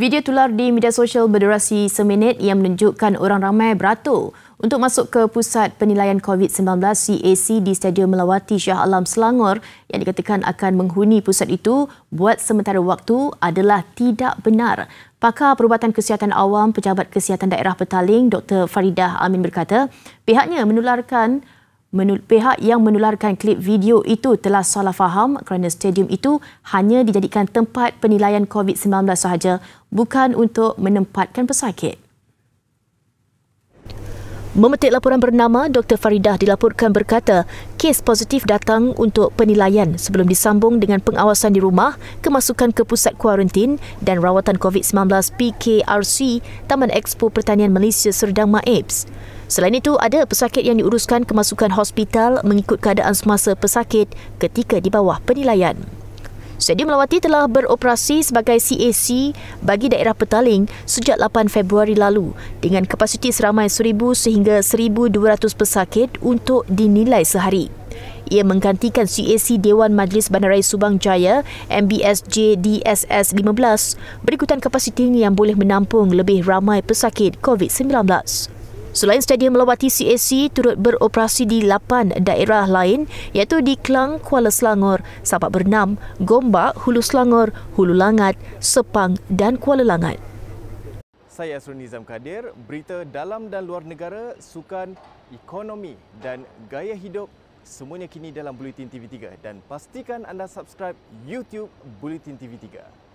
Video tular di media sosial berdurasi seminit yang menunjukkan orang ramai beratur untuk masuk ke pusat penilaian COVID-19 CAC di Stadium Melawati Shah Alam Selangor yang dikatakan akan menghuni pusat itu buat sementara waktu adalah tidak benar. Pakar Perubatan Kesihatan Awam Pejabat Kesihatan Daerah Petaling Dr. Faridah Amin berkata pihaknya menularkan menul- pihak yang menularkan klip video itu telah salah faham kerana stadium itu hanya dijadikan tempat penilaian COVID-19 sahaja bukan untuk menempatkan pesakit. Memetik laporan bernama, Dr. Faridah dilaporkan berkata kes positif datang untuk penilaian sebelum disambung dengan pengawasan di rumah, kemasukan ke pusat kuarantin dan rawatan COVID-19 PKRC Taman Expo Pertanian Malaysia Serdang Maibs. Selain itu, ada pesakit yang diuruskan kemasukan hospital mengikut keadaan semasa pesakit ketika di bawah penilaian. Stadium Melawati telah beroperasi sebagai CAC bagi daerah Petaling sejak 8 Februari lalu dengan kapasiti seramai 1,000 sehingga 1,200 pesakit untuk dinilai sehari. Ia menggantikan CAC Dewan Majlis Bandaraya Subang Jaya MBSJ DSS 15 berikutan kapasiti ini yang boleh menampung lebih ramai pesakit COVID-19. Selain stadium melawati CAC, turut beroperasi di lapan daerah lain iaitu di Kelang, Kuala Selangor, Sabah Bernam, Gombak, Hulu Selangor, Hulu Langat, Sepang dan Kuala Langat. Saya Asrul Nizam Kadir, berita dalam dan luar negara, sukan, ekonomi dan gaya hidup semuanya kini dalam Bulletin TV3 dan pastikan anda subscribe YouTube Bulletin TV3.